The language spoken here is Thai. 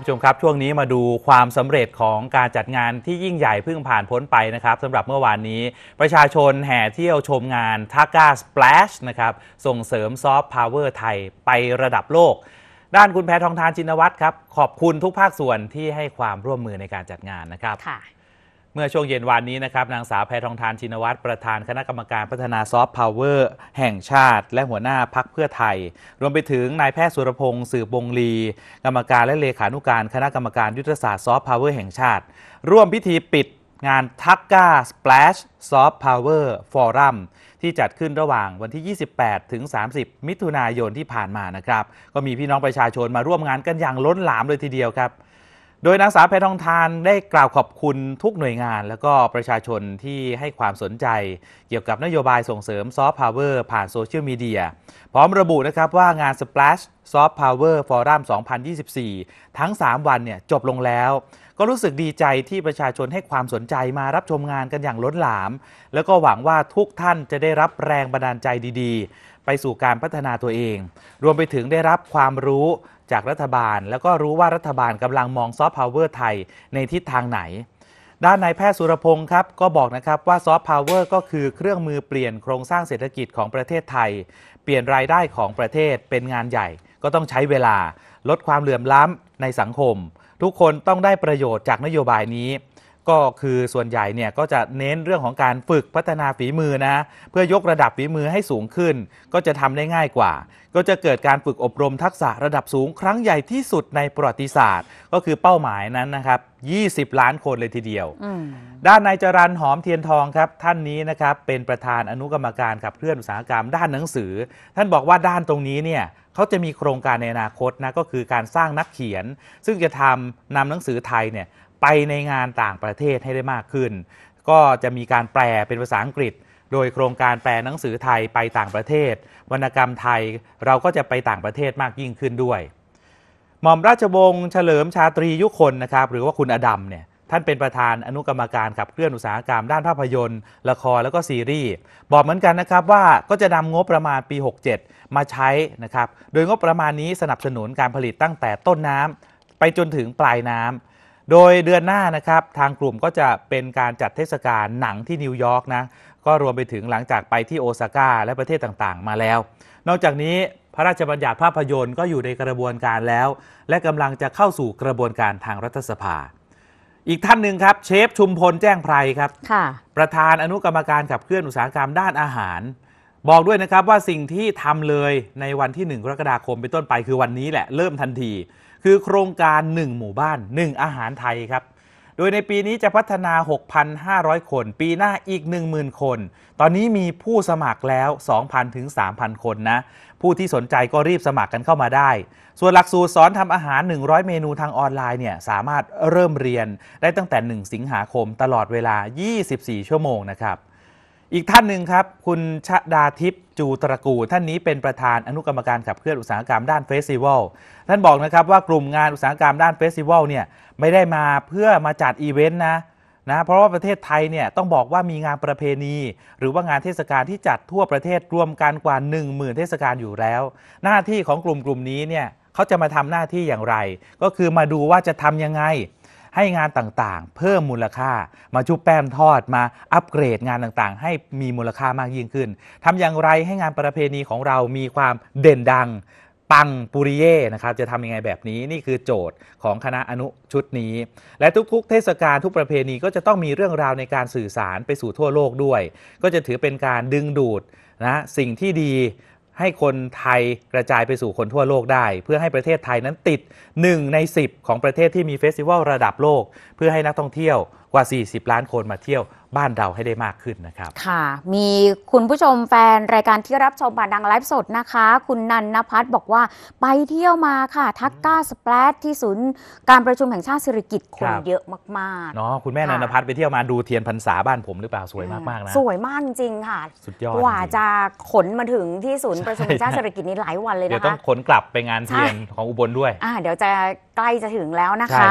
คุณผู้ชมครับช่วงนี้มาดูความสำเร็จของการจัดงานที่ยิ่งใหญ่เพิ่งผ่านพ้นไปนะครับสำหรับเมื่อวานนี้ ประชาชนแห่เที่ยวชมงานทากาสเปลชนะครับส่งเสริมซอฟต์พาวเวอร์ไทยไประดับโลก ด้านคุณแพทองทานจินวัตรครับ ขอบคุณทุกภาคส่วนที่ให้ความร่วมมือในการจัดงานนะครับเมื่อช่วงเย็นวันนี้นะครับ นางสาวแพทองทานชินวัตรประธานคณะกรรมการพัฒนาซอฟต์พาวเวอร์แห่งชาติ และหัวหน้าพักเพื่อไทย รวมไปถึงนายแพทย์สุรพงศ์สืบบงลี กรรมการและเลขานุการคณะกรรมการยุทธศาสตร์ซอฟต์พาวเวอร์แห่งชาติ ร่วมพิธีปิดงานทักกาสเปลชซอฟต์พาวเวอร์ฟอรัมที่จัดขึ้นระหว่างวันที่ 28 ถึง 30 มิถุนายนที่ผ่านมานะครับก็มีพี่น้องประชาชนมาร่วมงานกันอย่างล้นหลามเลยทีเดียวครับโดยนางสาวแพทองทานได้กล่าวขอบคุณทุกหน่วยงาน และก็ประชาชนที่ให้ความสนใจ เกี่ยวกับนโยบายส่งเสริมซอฟต์พาวเวอร์ผ่านโซเชียลมีเดียพร้อมระบุนะครับว่างาน Splash Soft Power Forum 2024 ทั้ง 3 วันเนี่ยจบลงแล้ว ก็รู้สึกดีใจที่ประชาชนให้ความสนใจมารับชมงานกันอย่างล้นหลาม แล้วก็หวังว่าทุกท่านจะได้รับแรงบันดาลใจดีๆ ไปสู่การพัฒนาตัวเอง รวมไปถึงได้รับความรู้จากรัฐบาลแล้วก็รู้ว่ารัฐบาลกำลังมองซอฟต์พาวเวอร์ไทย ในทิศทางไหน ด้านนายแพทย์สุรพงศ์ครับ ก็บอกนะครับว่าซอฟต์พาวเวอร์ก็คือเครื่องมือเปลี่ยนโครงสร้างเศรษฐกิจของประเทศไทย เปลี่ยนรายได้ของประเทศเป็นงานใหญ่ ก็ต้องใช้เวลา ลดความเหลื่อมล้ำในสังคม ทุกคนต้องได้ประโยชน์จากนโยบายนี้ก็คือส่วนใหญ่เนี่ยก็จะเน้นเรื่องของการฝึกพัฒนาฝีมือนะเพื่อยกระดับฝีมือให้สูงขึ้น ก็จะทำได้ง่ายกว่า ก็จะเกิดการฝึกอบรมทักษะระดับสูงครั้งใหญ่ที่สุดในประวัติศาสตร์ก็คือเป้าหมายนั้นนะครับ 20 ล้านคนเลยทีเดียว ด้านนายจรันหอมเทียนทองครับท่านนี้นะครับ เป็นประธานอนุกรรมการขับเคลื่อนอุตสาหกรรมด้านหนังสือ ท่านบอกว่าด้านตรงนี้เนี่ยเขาจะมีโครงการในอนาคตนะก็คือการสร้างนักเขียน ซึ่งจะทำนำหนังสือไทยเนี่ยไปในงานต่างประเทศให้ได้มากขึ้น ก็จะมีการแปลเป็นภาษาอังกฤษ โดยโครงการแปลหนังสือไทยไปต่างประเทศ วรรณกรรมไทยเราก็จะไปต่างประเทศมากยิ่งขึ้นด้วย หม่อมราชวงศ์เฉลิมชาตรียุคนนะครับหรือว่าคุณอดัมเนี่ยท่านเป็นประธานอนุกรรมการขับเคลื่อนอุตสาหกรรมด้านภาพยนตร์ละครแล้วก็ซีรีส์บอกเหมือนกันนะครับว่าก็จะนำงบประมาณปี 67 มาใช้นะครับโดยงบประมาณนี้สนับสนุนการผลิตตั้งแต่ต้นน้ำ ไปจนถึงปลายน้ำโดยเดือนหน้านะครับ ทางกลุ่มก็จะเป็นการจัดเทศกาลหนังที่นิวยอร์กนะ ก็รวมไปถึงหลังจากไปที่โอซาก้าและประเทศต่างๆ มาแล้ว นอกจากนี้พระราชบัญญัติภาพยนตร์ก็อยู่ในกระบวนการแล้ว และกำลังจะเข้าสู่กระบวนการทางรัฐสภา อีกท่านหนึ่งครับเชฟชุมพลแจ้งไพรครับประธานอนุกรรมการขับเคลื่อนอุตสาหกรรมด้านอาหาร บอกด้วยนะครับว่าสิ่งที่ทำเลยในวันที่1กรกฎาคมเป็นต้นไปคือวันนี้แหละเริ่มทันทีคือโครงการ 1 หมู่บ้าน 1 อาหารไทยครับ โดยในปีนี้จะพัฒนา 6,500 คน ปีหน้าอีก 10,000 คน ตอนนี้มีผู้สมัครแล้ว 2,000 ถึง 3,000 คนนะ ผู้ที่สนใจก็รีบสมัครกันเข้ามาได้ ส่วนหลักสูตรสอนทำอาหาร 100 เมนูทางออนไลน์เนี่ย สามารถเริ่มเรียนได้ตั้งแต่ 1 สิงหาคม ตลอดเวลา 24 ชั่วโมงนะครับอีกท่านหนึ่งครับ คุณชดาทิพย์จูตระกูท่านนี้เป็นประธานอนุกรรมการขับเคลื่อนอุตสาหกรรมด้านเฟสติวัลท่านบอกนะครับว่ากลุ่มงานอุตสาหกรรมด้านเฟสติวัลเนี่ยไม่ได้มาเพื่อมาจัดอีเวนต์นะนะเพราะว่าประเทศไทยเนี่ยต้องบอกว่ามีงานประเพณี หรือว่างานเทศกาลที่จัดทั่วประเทศรวมกันกว่า 1 0,000 เทศกาลอยู่แล้ว หน้าที่ของกลุ่มกลุ่มนี้เนี่ยเขาจะมาทำหน้าที่อย่างไร ก็คือมาดูว่าจะทํำยังไงให้งานต่างๆ เพิ่มมูลค่า มาชุบแป้มทอดมาอัปเกรดงานต่างๆ ให้มีมูลค่ามากยิ่งขึ้น ทำอย่างไรให้งานประเพณีของเรามีความเด่นดังปังปุริเย่นะครับจะทำยังไงแบบนี้นี่คือโจทย์ของคณะอนุชุดนี้ และทุก ๆ เทศกาลทุกประเพณีก็จะต้องมีเรื่องราวในการสื่อสารไปสู่ทั่วโลกด้วย ก็จะถือเป็นการดึงดูดนะสิ่งที่ดีให้คนไทยกระจายไปสู่คนทั่วโลกได้ เพื่อให้ประเทศไทยนั้นติด 1 ใน 10 ของประเทศที่มีเฟสติวัลระดับโลก เพื่อให้นักท่องเที่ยวกว่า 40 ล้านคนมาเที่ยวบ้านเราให้ได้มากขึ้นนะครับ ค่ะ มีคุณผู้ชมแฟนรายการที่รับชมบานดังไลฟ์สดนะคะ คุณนันนพัฒน์บอกว่า ไปเที่ยวมาค่ะทักก้าสเปรดที่ศูนย์การประชุมแห่งชาติสิริกิตคนเยอะมากๆเนาะคุณแม่นันนพัฒน์ไปเที่ยวมาดูเทียนพรรษาบ้านผมหรือเปล่าสวยมากๆนะสวยมากจริงค่ะ สุดยอดกว่าจะขนมาถึงที่ศูนย์ประชุมแห่งชาติสิริกิตนี้หลายวันเลยนะเดี๋ยวต้องขนกลับไปงานเทียนของอุบลด้วย อ่าเดี๋ยวจะใกล้จะถึงแล้วนะคะ